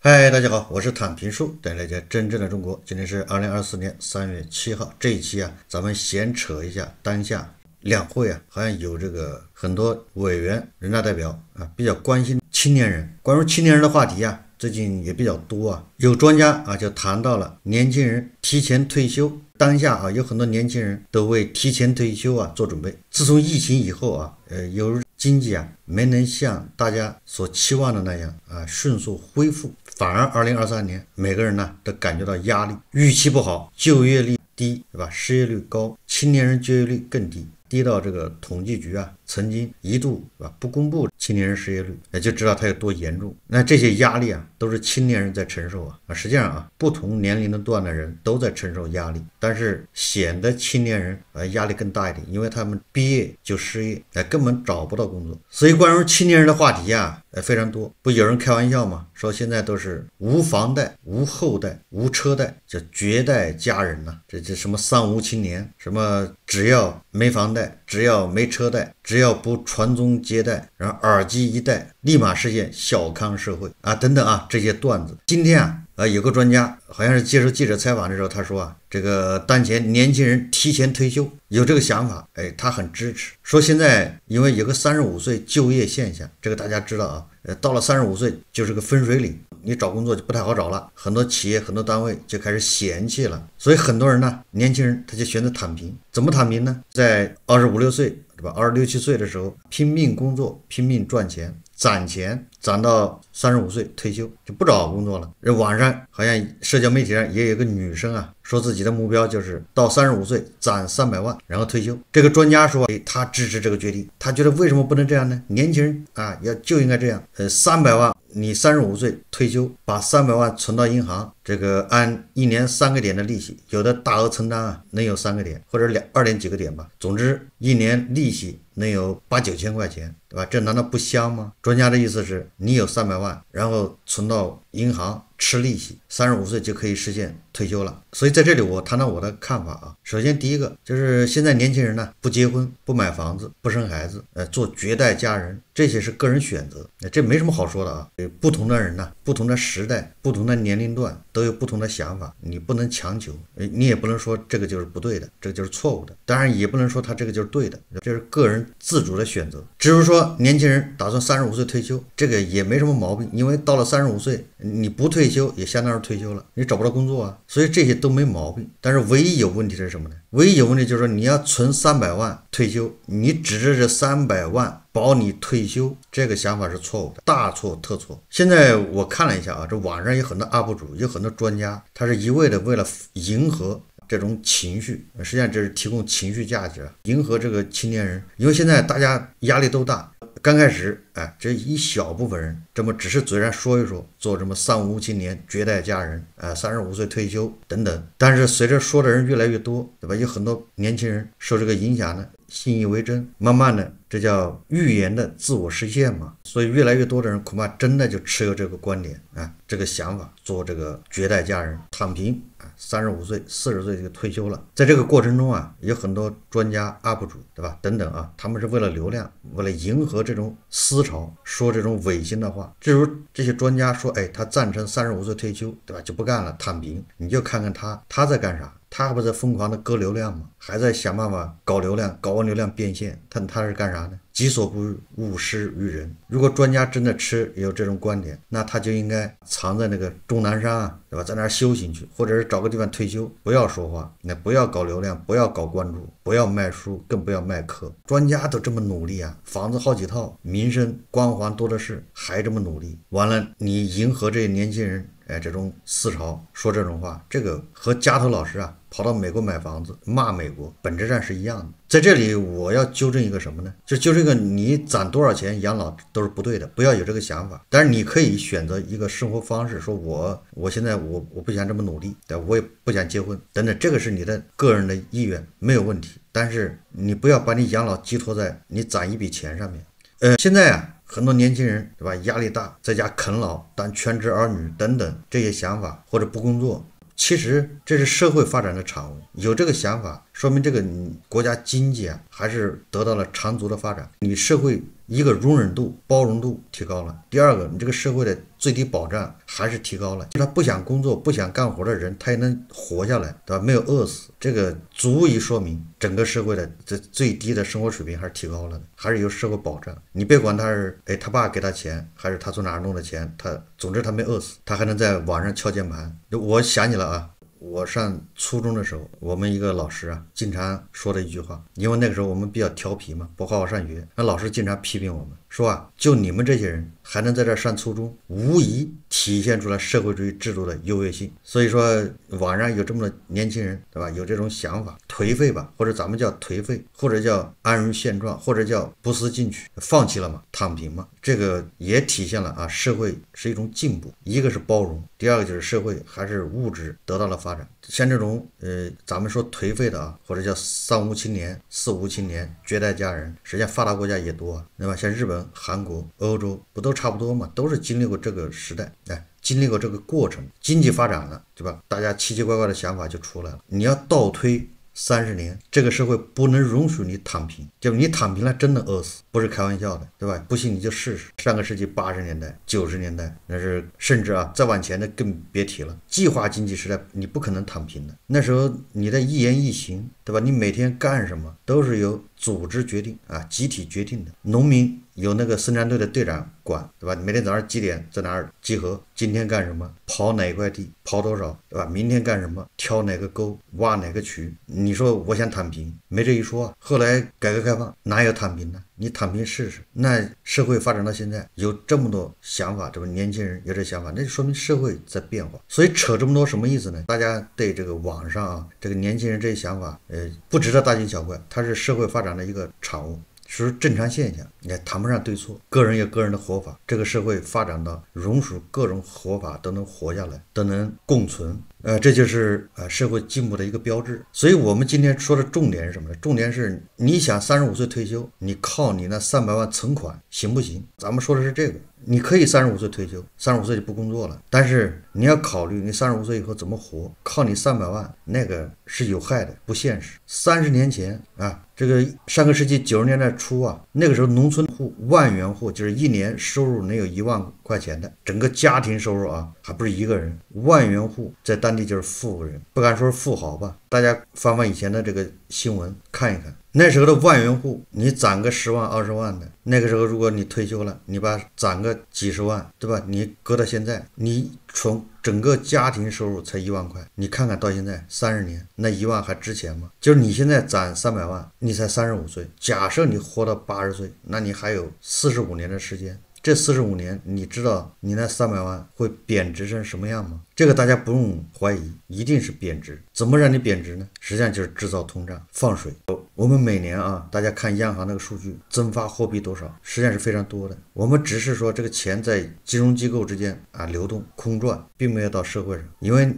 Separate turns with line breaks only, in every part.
嗨，大家好，我是坦平叔，带来家真正的中国。今天是二零二四年三月七号，这一期啊，咱们闲扯一下当下两会啊，好像有这个很多委员、人大代表啊比较关心青年人，关于青年人的话题啊，最近也比较多啊。有专家啊就谈到了年轻人提前退休，当下啊有很多年轻人都为提前退休啊做准备。自从疫情以后啊，呃，由于经济啊没能像大家所期望的那样啊迅速恢复。反而，二零二三年，每个人呢都感觉到压力，预期不好，就业率低，对吧？失业率高，青年人就业率更低，低到这个统计局啊，曾经一度啊不公布青年人失业率，也就知道它有多严重。那这些压力啊，都是青年人在承受啊啊！实际上啊，不同年龄的段的人都在承受压力，但是显得青年人呃压力更大一点，因为他们毕业就失业，哎，根本找不到工作。所以关于青年人的话题啊，呃非常多，不有人开玩笑吗？说现在都是无房贷、无后代、无车贷，叫绝代佳人呐！这这什么三无青年？什么只要没房贷，只要没车贷，只要不传宗接代，然后耳机一戴，立马实现小康社会啊！等等啊，这些段子，今天啊。呃，有个专家好像是接受记者采访的时候，他说啊，这个当前年轻人提前退休有这个想法，哎，他很支持，说现在因为有个三十五岁就业现象，这个大家知道啊，呃，到了三十五岁就是个分水岭，你找工作就不太好找了，很多企业很多单位就开始嫌弃了，所以很多人呢，年轻人他就选择躺平，怎么躺平呢？在二十五六岁对吧？二十六七岁的时候拼命工作，拼命赚钱。攒钱攒到三十五岁退休就不找工作了。这网上好像社交媒体上也有个女生啊，说自己的目标就是到三十五岁攒三百万，然后退休。这个专家说，哎，他支持这个决定。他觉得为什么不能这样呢？年轻人啊，要就应该这样。呃，三百万，你三十五岁退休，把三百万存到银行，这个按一年三个点的利息，有的大额存单啊，能有三个点或者两二点几个点吧。总之，一年利息能有八九千块钱。对吧？这难道不香吗？专家的意思是，你有三百万，然后存到银行吃利息，三十五岁就可以实现退休了。所以在这里，我谈谈我的看法啊。首先，第一个就是现在年轻人呢，不结婚、不买房子、不生孩子，呃，做绝代佳人，这些是个人选择，这没什么好说的啊。不同的人呢，不同的时代，不同的年龄段都有不同的想法，你不能强求，你也不能说这个就是不对的，这个就是错误的。当然，也不能说他这个就是对的，这是个人自主的选择，只是说。年轻人打算三十五岁退休，这个也没什么毛病，因为到了三十五岁，你不退休也相当于退休了，你找不到工作啊，所以这些都没毛病。但是唯一有问题的是什么呢？唯一有问题就是说你要存三百万退休，你指着这三百万保你退休，这个想法是错误的，大错特错。现在我看了一下啊，这网上有很多 UP 主，有很多专家，他是一味的为了迎合。这种情绪，实际上这是提供情绪价值，迎合这个青年人，因为现在大家压力都大，刚开始，哎，这一小部分人。这么只是嘴上说一说，做什么三无青年绝代佳人啊，三十五岁退休等等。但是随着说的人越来越多，对吧？有很多年轻人受这个影响呢，信以为真。慢慢的，这叫预言的自我实现嘛。所以越来越多的人恐怕真的就持有这个观点啊，这个想法，做这个绝代佳人躺平啊，三十五岁、四十岁就退休了。在这个过程中啊，有很多专家、UP 主，对吧？等等啊，他们是为了流量，为了迎合这种思潮，说这种违心的话。至于这些专家说：“哎，他赞成三十五岁退休，对吧？就不干了，躺平。你就看看他，他在干啥。”他不是疯狂的割流量吗？还在想办法搞流量、搞完流量变现。他他是干啥呢？己所不欲，勿施于人。如果专家真的吃有这种观点，那他就应该藏在那个终南山啊，对吧？在那儿修行去，或者是找个地方退休，不要说话，那不要搞流量，不要搞关注，不要卖书，更不要卖课。专家都这么努力啊，房子好几套，名声光环多的是，还这么努力。完了，你迎合这些年轻人。哎，这种思潮说这种话，这个和加头老师啊跑到美国买房子骂美国本质上是一样的。在这里，我要纠正一个什么呢？就纠正一个，你攒多少钱养老都是不对的，不要有这个想法。但是你可以选择一个生活方式，说我我现在我我不想这么努力，对我也不想结婚等等，这个是你的个人的意愿，没有问题。但是你不要把你养老寄托在你攒一笔钱上面。呃，现在啊。很多年轻人对吧，压力大，在家啃老，当全职儿女等等这些想法，或者不工作，其实这是社会发展的产物。有这个想法，说明这个国家经济啊，还是得到了长足的发展，你社会一个容忍度、包容度提高了。第二个，你这个社会的。最低保障还是提高了，就他不想工作、不想干活的人，他也能活下来，对吧？没有饿死，这个足以说明整个社会的这最低的生活水平还是提高了的，还是有社会保障。你别管他是哎，他爸给他钱，还是他从哪儿弄的钱，他总之他没饿死，他还能在网上敲键盘。我想你了啊。我上初中的时候，我们一个老师啊，经常说的一句话，因为那个时候我们比较调皮嘛，不好好上学，那老师经常批评我们，说啊，就你们这些人还能在这上初中，无疑。体现出了社会主义制度的优越性，所以说网上有这么多年轻人，对吧？有这种想法颓废吧，或者咱们叫颓废，或者叫安于现状，或者叫不思进取，放弃了嘛，躺平嘛。这个也体现了啊，社会是一种进步，一个是包容，第二个就是社会还是物质得到了发展。像这种呃，咱们说颓废的啊，或者叫三无青年、四无青年、绝代佳人，实际上发达国家也多啊，对吧？像日本、韩国、欧洲不都差不多嘛，都是经历过这个时代。哎，经历过这个过程，经济发展了，对吧？大家奇奇怪怪的想法就出来了。你要倒推三十年，这个社会不能容许你躺平，就是你躺平了，真的饿死，不是开玩笑的，对吧？不信你就试试。上个世纪八十年代、九十年代，那是甚至啊，再往前的更别提了。计划经济时代，你不可能躺平的。那时候你的一言一行，对吧？你每天干什么都是由。组织决定啊，集体决定的。农民有那个生产队的队长管，对吧？每天早上几点在哪儿集合？今天干什么？刨哪块地？刨多少，对吧？明天干什么？挑哪个沟？挖哪个渠？你说我想躺平，没这一说啊。后来改革开放，哪有躺平呢？你躺平试试，那社会发展到现在有这么多想法，这不年轻人有这想法，那就说明社会在变化。所以扯这么多什么意思呢？大家对这个网上啊，这个年轻人这些想法，呃，不值得大惊小怪，它是社会发展的一个产物，是正常现象，也谈不上对错。个人有个人的活法，这个社会发展到容许各种活法都能活下来，都能共存。呃，这就是呃社会进步的一个标志。所以，我们今天说的重点是什么呢？重点是你想三十五岁退休，你靠你那三百万存款行不行？咱们说的是这个，你可以三十五岁退休，三十五岁就不工作了。但是你要考虑，你三十五岁以后怎么活？靠你三百万，那个是有害的，不现实。三十年前啊，这个上个世纪九十年代初啊，那个时候农村户万元户，就是一年收入能有一万。块钱的整个家庭收入啊，还不是一个人万元户在当地就是富人，不敢说是富豪吧。大家翻翻以前的这个新闻看一看，那时候的万元户，你攒个十万二十万的，那个时候如果你退休了，你把攒个几十万，对吧？你搁到现在，你从整个家庭收入才一万块，你看看到现在三十年，那一万还值钱吗？就是你现在攒三百万，你才三十五岁，假设你活到八十岁，那你还有四十五年的时间。这四十五年，你知道你那三百万会贬值成什么样吗？这个大家不用怀疑，一定是贬值。怎么让你贬值呢？实际上就是制造通胀、放水。我们每年啊，大家看央行那个数据，增发货币多少，实际上是非常多的。我们只是说这个钱在金融机构之间啊流动、空转，并没有到社会上，因为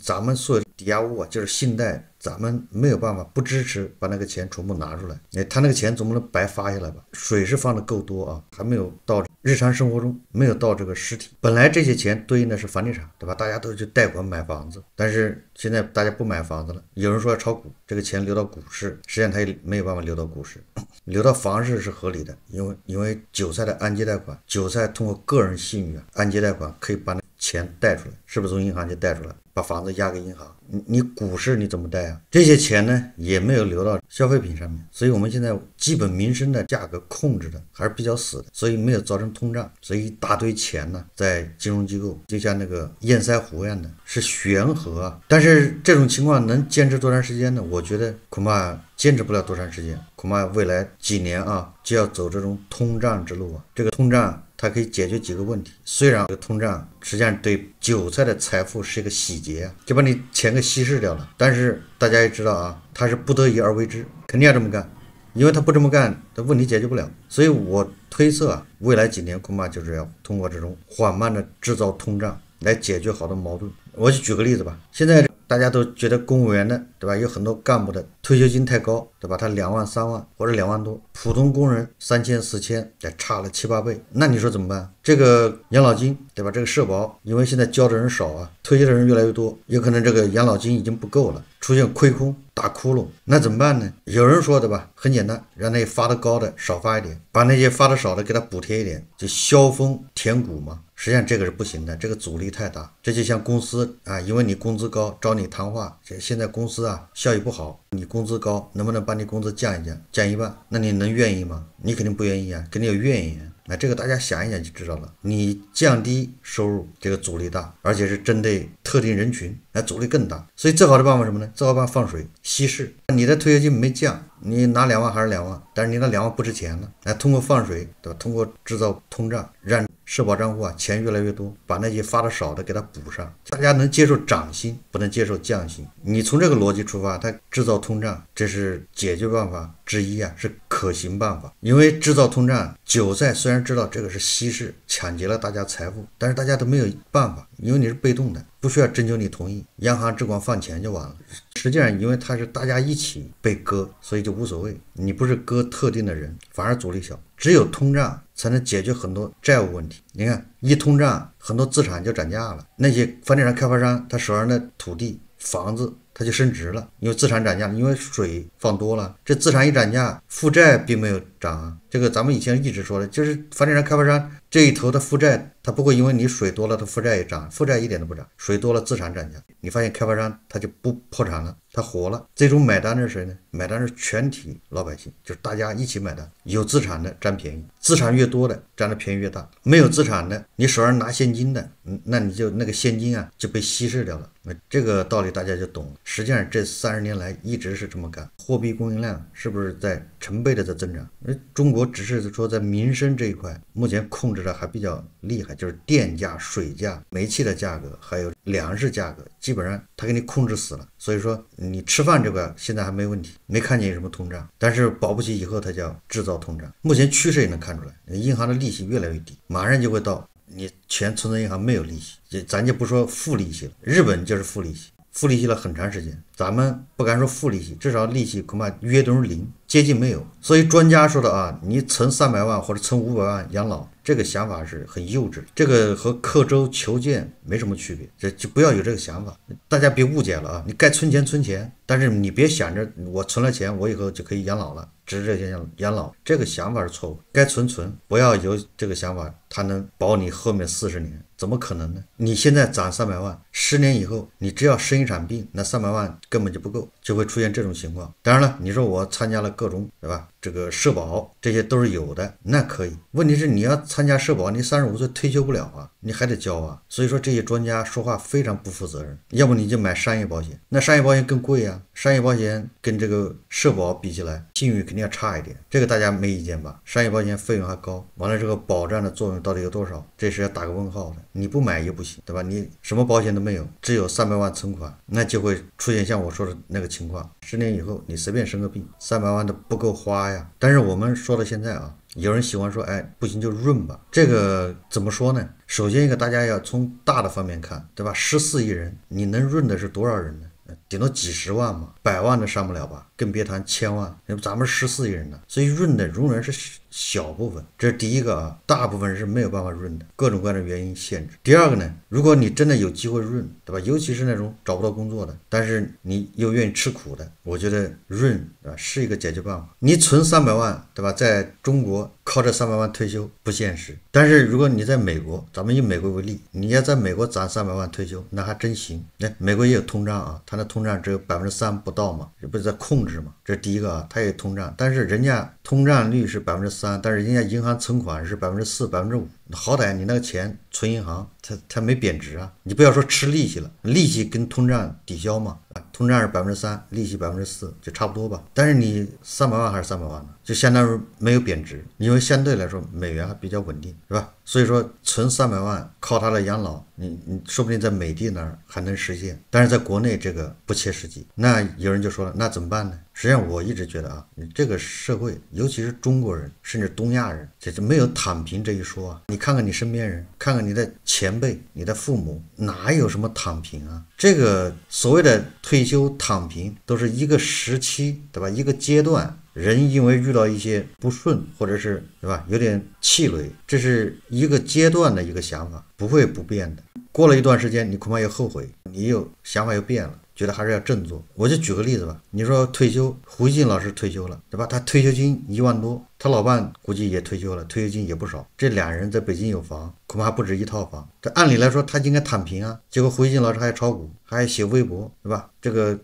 咱们所有抵押物啊就是信贷，咱们没有办法不支持把那个钱全部拿出来。哎，他那个钱总不能白发下来吧？水是放的够多啊，还没有到。日常生活中没有到这个实体，本来这些钱对应的是房地产，对吧？大家都去贷款买房子，但是现在大家不买房子了，有人说要炒股，这个钱流到股市，实际上它也没有办法流到股市，流到房市是合理的，因为因为韭菜的按揭贷款，韭菜通过个人信誉啊，按揭贷款可以把那。钱贷出来是不是从银行就贷出来，把房子押给银行？你你股市你怎么贷啊？这些钱呢也没有流到消费品上面，所以我们现在基本民生的价格控制的还是比较死的，所以没有造成通胀，所以一大堆钱呢在金融机构，就像那个堰塞湖一样的是悬河，啊。但是这种情况能坚持多长时间呢？我觉得恐怕坚持不了多长时间，恐怕未来几年啊就要走这种通胀之路啊，这个通胀。它可以解决几个问题，虽然这个通胀实际上对韭菜的财富是一个洗劫就把你钱给稀释掉了。但是大家也知道啊，他是不得已而为之，肯定要这么干，因为他不这么干，他问题解决不了。所以，我推测啊，未来几年恐怕就是要通过这种缓慢的制造通胀来解决好多矛盾。我就举个例子吧，现在。大家都觉得公务员的，对吧？有很多干部的退休金太高，对吧？他两万三万或者两万多，普通工人三千四千，得差了七八倍。那你说怎么办？这个养老金，对吧？这个社保，因为现在交的人少啊，退休的人越来越多，有可能这个养老金已经不够了，出现亏空、打窟窿，那怎么办呢？有人说，对吧？很简单，让那些发的高的少发一点，把那些发的少的给他补贴一点，就削峰填谷嘛。实际上这个是不行的，这个阻力太大。这就像公司啊，因为你工资高，找你谈话。现在公司啊效益不好，你工资高，能不能把你工资降一降，降一半？那你能愿意吗？你肯定不愿意啊，肯定有怨言。那这个大家想一想就知道了。你降低收入，这个阻力大，而且是针对特定人群，那阻力更大。所以最好的办法什么呢？最好办法放水稀释，你的退休金没降。你拿两万还是两万，但是你那两万不值钱了。哎，通过放水对吧？通过制造通胀，让社保账户啊钱越来越多，把那些发的少的给它补上。大家能接受涨薪，不能接受降薪。你从这个逻辑出发，它制造通胀，这是解决办法之一啊，是可行办法。因为制造通胀，韭菜虽然知道这个是稀释、抢劫了大家财富，但是大家都没有办法。因为你是被动的，不需要征求你同意，央行只管放钱就完了。实际上，因为它是大家一起被割，所以就无所谓。你不是割特定的人，反而阻力小。只有通胀才能解决很多债务问题。你看，一通胀，很多资产就涨价了。那些房地产开发商，他手上的土地、房子，它就升值了，因为资产涨价，因为水放多了。这资产一涨价，负债并没有涨。这个咱们以前一直说的，就是房地产开发商。这一头的负债，它不会因为你水多了，它负债也涨，负债一点都不涨，水多了资产涨价。你发现开发商他就不破产了，他活了。最终买单的是谁呢？买单是全体老百姓，就是大家一起买单。有资产的占便宜，资产越多的占的便宜越大。没有资产的，你手上拿现金的，那你就那个现金啊就被稀释掉了。那这个道理大家就懂了。实际上这三十年来一直是这么干，货币供应量是不是在成倍的在增长？那中国只是说在民生这一块目前控制。还比较厉害，就是电价、水价、煤气的价格，还有粮食价格，基本上他给你控制死了。所以说，你吃饭这块现在还没问题，没看见有什么通胀。但是保不齐以后就叫制造通胀。目前趋势也能看出来，银行的利息越来越低，马上就会到你全存在银行没有利息，咱就不说负利息了，日本就是负利息。负利息了很长时间，咱们不敢说负利息，至少利息恐怕约等于零，接近没有。所以专家说的啊，你存三百万或者存五百万养老，这个想法是很幼稚，这个和刻舟求剑没什么区别，这就不要有这个想法。大家别误解了啊，你该存钱存钱，但是你别想着我存了钱，我以后就可以养老了，只是这些养老，这个想法是错误。该存存，不要有这个想法，它能保你后面四十年？怎么可能呢？你现在攒三百万，十年以后你只要生一场病，那三百万根本就不够，就会出现这种情况。当然了，你说我参加了各种，对吧？这个社保这些都是有的，那可以。问题是你要参加社保，你三十五岁退休不了啊，你还得交啊。所以说这些专家说话非常不负责任。要不你就买商业保险，那商业保险更贵啊。商业保险跟这个社保比起来，信誉肯定要差一点，这个大家没意见吧？商业保险费用还高，完了这个保障的作用到底有多少，这是要打个问号的。你不买也不行。对吧？你什么保险都没有，只有三百万存款，那就会出现像我说的那个情况。十年以后，你随便生个病，三百万都不够花呀。但是我们说到现在啊，有人喜欢说，哎，不行就润吧。这个怎么说呢？首先一个，大家要从大的方面看，对吧？十四亿人，你能润的是多少人呢？顶多几十万嘛，百万都上不了吧。更别谈千万，咱们十四亿人呢，所以润的永远是小部分，这是第一个啊，大部分是没有办法润的，各种各样的原因限制。第二个呢，如果你真的有机会润，对吧？尤其是那种找不到工作的，但是你又愿意吃苦的，我觉得润啊是一个解决办法。你存三百万，对吧？在中国靠这三百万退休不现实，但是如果你在美国，咱们以美国为例，你要在美国攒三百万退休，那还真行。那美国也有通胀啊，它那通胀只有百分之三不到嘛，这不是在控。控制嘛，这第一个啊，它也通胀，但是人家通胀率是百分之三，但是人家银行存款是百分之四、百分之五。好歹你那个钱存银行，它它没贬值啊！你不要说吃利息了，利息跟通胀抵消嘛，通胀是百分之三，利息百分之四就差不多吧。但是你三百万还是三百万呢，就相当于没有贬值，因为相对来说美元还比较稳定，是吧？所以说存三百万靠它来养老，你你说不定在美帝那儿还能实现，但是在国内这个不切实际。那有人就说了，那怎么办呢？实际上，我一直觉得啊，你这个社会，尤其是中国人，甚至东亚人，这是没有躺平这一说啊。你看看你身边人，看看你的前辈、你的父母，哪有什么躺平啊？这个所谓的退休躺平，都是一个时期，对吧？一个阶段，人因为遇到一些不顺，或者是对吧，有点气馁，这是一个阶段的一个想法，不会不变的。过了一段时间，你恐怕又后悔，你又想法又变了。觉得还是要振作。我就举个例子吧，你说退休，胡一进老师退休了，对吧？他退休金一万多，他老伴估计也退休了，退休金也不少。这俩人在北京有房，恐怕不止一套房。这按理来说，他应该躺平啊，结果胡一进老师还要炒股，还要写微博，对吧？这个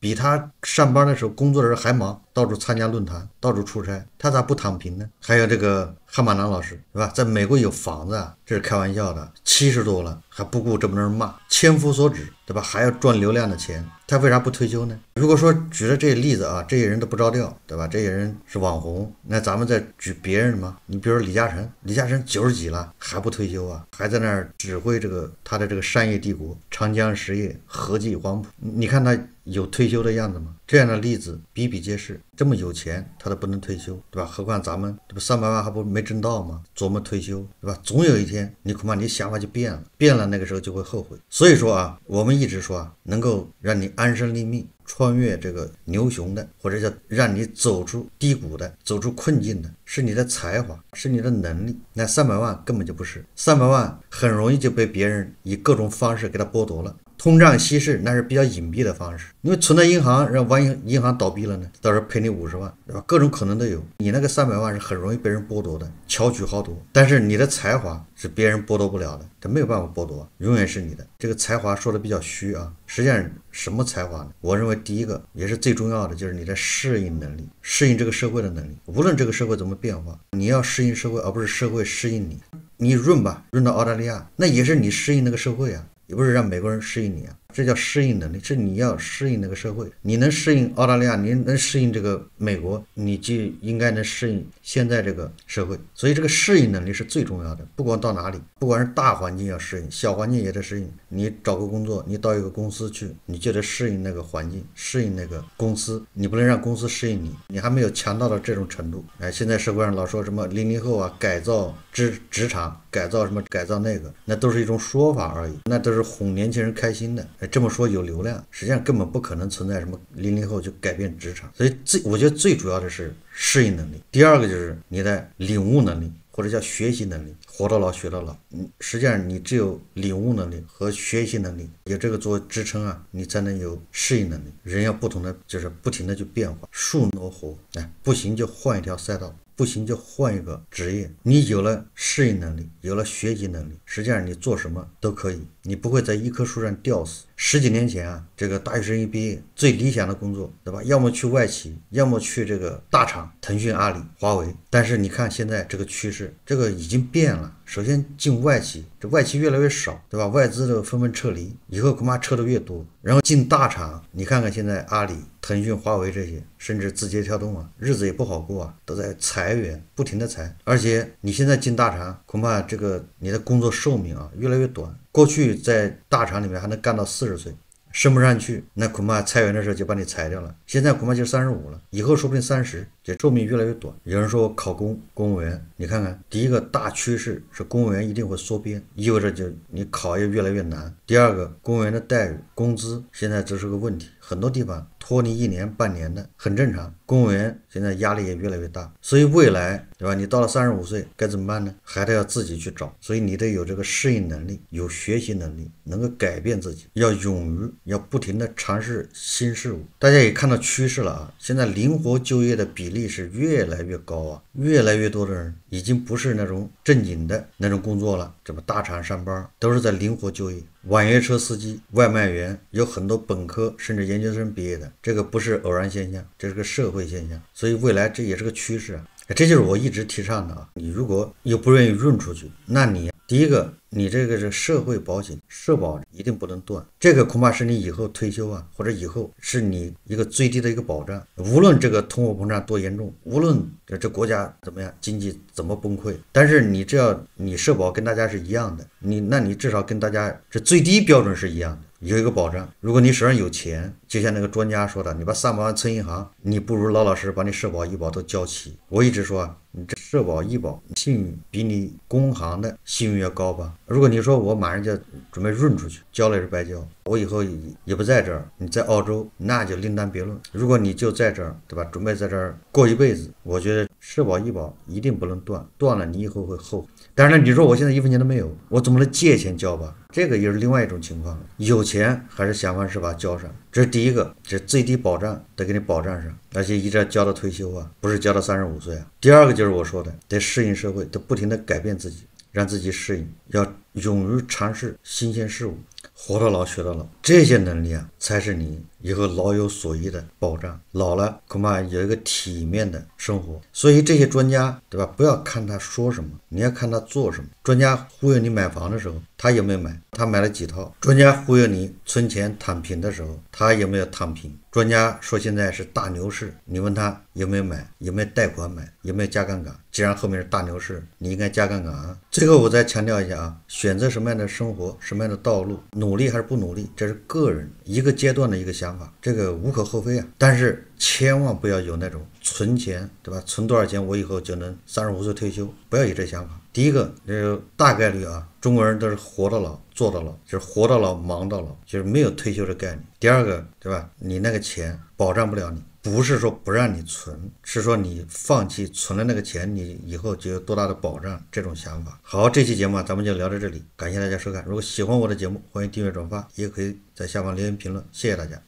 比他上班的时候工作的时候还忙。到处参加论坛，到处出差，他咋不躺平呢？还有这个汉马南老师，对吧？在美国有房子啊，这是开玩笑的。七十多了还不顾这么多人骂，千夫所指，对吧？还要赚流量的钱，他为啥不退休呢？如果说举了这些例子啊，这些人都不着调，对吧？这些人是网红，那咱们再举别人么？你比如说李嘉诚，李嘉诚九十几了还不退休啊，还在那儿指挥这个他的这个商业帝国——长江实业、和记黄埔，你看他有退休的样子吗？这样的例子比比皆是，这么有钱他都不能退休，对吧？何况咱们这不三百万还不没挣到吗？琢磨退休，对吧？总有一天你恐怕你想法就变了，变了那个时候就会后悔。所以说啊，我们一直说啊，能够让你安身立命、穿越这个牛熊的，或者叫让你走出低谷的、走出困境的，是你的才华，是你的能力。那三百万根本就不是，三百万很容易就被别人以各种方式给他剥夺了。通胀稀释那是比较隐蔽的方式，因为存在银行，万一银行倒闭了呢？到时候赔你五十万，对吧？各种可能都有。你那个三百万是很容易被人剥夺的，巧取豪夺。但是你的才华是别人剥夺不了的，他没有办法剥夺，永远是你的。这个才华说的比较虚啊，实际上什么才华呢？我认为第一个也是最重要的，就是你的适应能力，适应这个社会的能力。无论这个社会怎么变化，你要适应社会，而不是社会适应你。你润吧，润到澳大利亚，那也是你适应那个社会啊。也不是让美国人适应你啊。这叫适应能力，是你要适应那个社会。你能适应澳大利亚，你能适应这个美国，你就应该能适应现在这个社会。所以，这个适应能力是最重要的。不管到哪里，不管是大环境要适应，小环境也得适应。你找个工作，你到一个公司去，你就得适应那个环境，适应那个公司。你不能让公司适应你，你还没有强到到这种程度。哎，现在社会上老说什么“零零后”啊，改造职职场，改造什么，改造那个，那都是一种说法而已，那都是哄年轻人开心的。这么说有流量，实际上根本不可能存在什么零零后就改变职场，所以最我觉得最主要的是适应能力，第二个就是你的领悟能力或者叫学习能力，活到老学到老。嗯，实际上你只有领悟能力和学习能力，有这个做支撑啊，你才能有适应能力。人要不同的就是不停的去变化，树挪活，哎不行就换一条赛道，不行就换一个职业。你有了适应能力，有了学习能力，实际上你做什么都可以，你不会在一棵树上吊死。十几年前啊，这个大学生一毕业，最理想的工作，对吧？要么去外企，要么去这个大厂，腾讯、阿里、华为。但是你看现在这个趋势，这个已经变了。首先进外企，这外企越来越少，对吧？外资都纷纷撤离，以后恐怕撤的越多。然后进大厂，你看看现在阿里、腾讯、华为这些，甚至字节跳动啊，日子也不好过啊，都在裁员，不停的裁。而且你现在进大厂，恐怕这个你的工作寿命啊越来越短。过去在大厂里面还能干到四十岁，升不上去，那恐怕裁员的时候就把你裁掉了。现在恐怕就三十五了，以后说不定三十，这寿命越来越短。有人说考公公务员，你看看，第一个大趋势是公务员一定会缩编，意味着就你考也越来越难。第二个，公务员的待遇、工资现在这是个问题，很多地方拖你一年半年的很正常。公务员现在压力也越来越大，所以未来对吧？你到了三十五岁该怎么办呢？还得要自己去找，所以你得有这个适应能力，有学习能力，能够改变自己，要勇于，要不停的尝试新事物。大家也看到趋势了啊，现在灵活就业的比例是越来越高啊，越来越多的人已经不是那种正经的那种工作了，这么大厂上班都是在灵活就业，网约车司机、外卖员有很多本科甚至研究生毕业的，这个不是偶然现象，这是个社。会。会现象，所以未来这也是个趋势啊，这就是我一直提倡的啊。你如果又不愿意运出去，那你第一个，你这个是社会保险、社保一定不能断，这个恐怕是你以后退休啊，或者以后是你一个最低的一个保障。无论这个通货膨胀多严重，无论这国家怎么样，经济怎么崩溃，但是你只要你社保跟大家是一样的，你那你至少跟大家这最低标准是一样的。有一个保障，如果你手上有钱，就像那个专家说的，你把三百万存银行，你不如老老实实把你社保、医保都交齐。我一直说啊，你这社保、医保，信誉比你工行的信誉要高吧？如果你说我马上就准备润出去，交了也是白交，我以后也不在这儿，你在澳洲那就另当别论。如果你就在这儿，对吧？准备在这儿过一辈子，我觉得社保、医保一定不能断，断了你以后会后悔。当然你说我现在一分钱都没有，我怎么能借钱交吧？这个又是另外一种情况，有钱还是想方设法交上，这是第一个，这最低保障，得给你保障上，而且一直要交到退休啊，不是交到三十五岁啊。第二个就是我说的，得适应社会，得不停地改变自己，让自己适应，要勇于尝试新鲜事物，活到老学到老。这些能力啊，才是你以后老有所依的保障。老了恐怕有一个体面的生活。所以这些专家对吧？不要看他说什么，你要看他做什么。专家忽悠你买房的时候，他有没有买？他买了几套？专家忽悠你存钱躺平的时候，他有没有躺平？专家说现在是大牛市，你问他有没有买？有没有贷款买？有没有加杠杆？既然后面是大牛市，你应该加杠杆啊！最后我再强调一下啊，选择什么样的生活，什么样的道路，努力还是不努力，这是。个人一个阶段的一个想法，这个无可厚非啊，但是千万不要有那种存钱，对吧？存多少钱我以后就能三十五岁退休，不要有这想法。第一个，就是大概率啊，中国人都是活到老做到老，就是活到老忙到老，就是没有退休的概念。第二个，对吧？你那个钱保障不了你。不是说不让你存，是说你放弃存了那个钱，你以后就有多大的保障这种想法。好，这期节目咱们就聊到这里，感谢大家收看。如果喜欢我的节目，欢迎订阅转发，也可以在下方留言评论。谢谢大家。